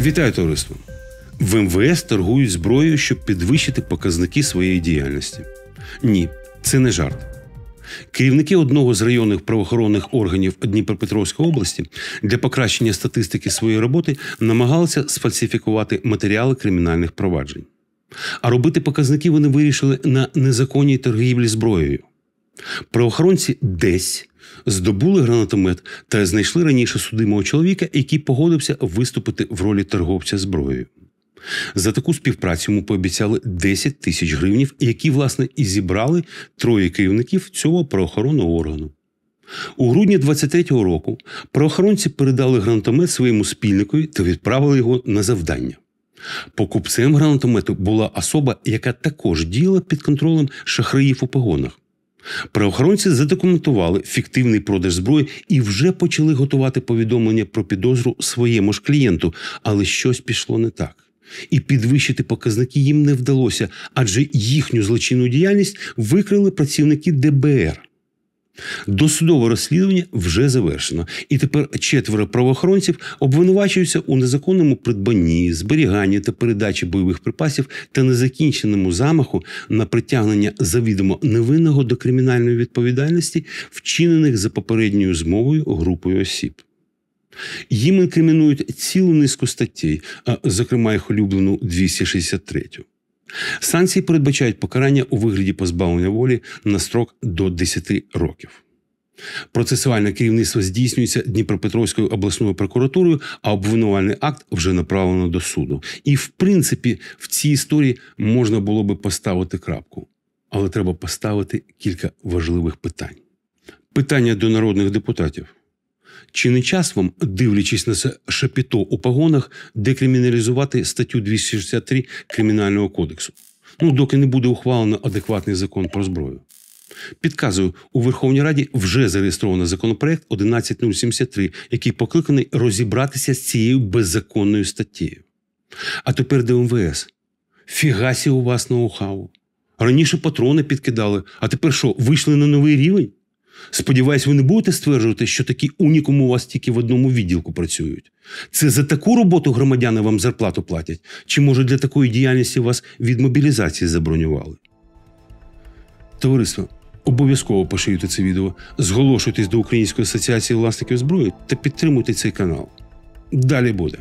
Вітаю товариство! В МВС торгують зброєю, щоб підвищити показники своєї діяльності. Ні, це не жарт. Керівники одного з районних правоохоронних органів Дніпропетровської області для покращення статистики своєї роботи намагалися сфальсифікувати матеріали кримінальних проваджень. А робити показники вони вирішили на незаконній торгівлі зброєю. Правоохоронці десь здобули гранатомет та знайшли раніше судимого чоловіка, який погодився виступити в ролі торговця зброєю. За таку співпрацю йому пообіцяли 10 тисяч гривнів, які, власне, і зібрали троє керівників цього правоохоронного органу. У грудні 23-го року правоохоронці передали гранатомет своєму спільнику та відправили його на завдання. Покупцем гранатомету була особа, яка також діяла під контролем шахраїв у погонах. Правоохоронці задокументували фіктивний продаж зброї і вже почали готувати повідомлення про підозру своєму ж клієнту, але щось пішло не так. І підвищити показники їм не вдалося, адже їхню злочинну діяльність викрили працівники ДБР. Досудове розслідування вже завершено, і тепер четверо правоохоронців обвинувачуються у незаконному придбанні, зберіганні та передачі бойових припасів та незакінченому замаху на притягнення завідомо невинного до кримінальної відповідальності, вчинених за попередньою змовою групою осіб. Їм інкримінують цілу низку статей, зокрема їх улюблену 263. Санкції передбачають покарання у вигляді позбавлення волі на строк до 10 років. Процесуальне керівництво здійснюється Дніпропетровською обласною прокуратурою, а обвинувальний акт вже направлено до суду. І, в принципі, в цій історії можна було би поставити крапку. Але треба поставити кілька важливих питань: питання до народних депутатів. Чи не час вам, дивлячись на це шапіто у погонах, декриміналізувати статтю 263 Кримінального кодексу? Ну, доки не буде ухвалено адекватний закон про зброю. Підказую, у Верховній Раді вже зареєстровано законопроект 11073, який покликаний розібратися з цією беззаконною статтєю. А тепер до МВС. Фігасі у вас ноу-хау. Раніше патрони підкидали, а тепер що, вийшли на новий рівень? Сподіваюсь, ви не будете стверджувати, що такі унікум у вас тільки в одному відділку працюють. Це за таку роботу громадяни вам зарплату платять? Чи, може, для такої діяльності вас від мобілізації забронювали? Товариство, обов'язково пошиюте це відео, зголошуйтесь до Української асоціації власників зброї та підтримуйте цей канал. Далі буде.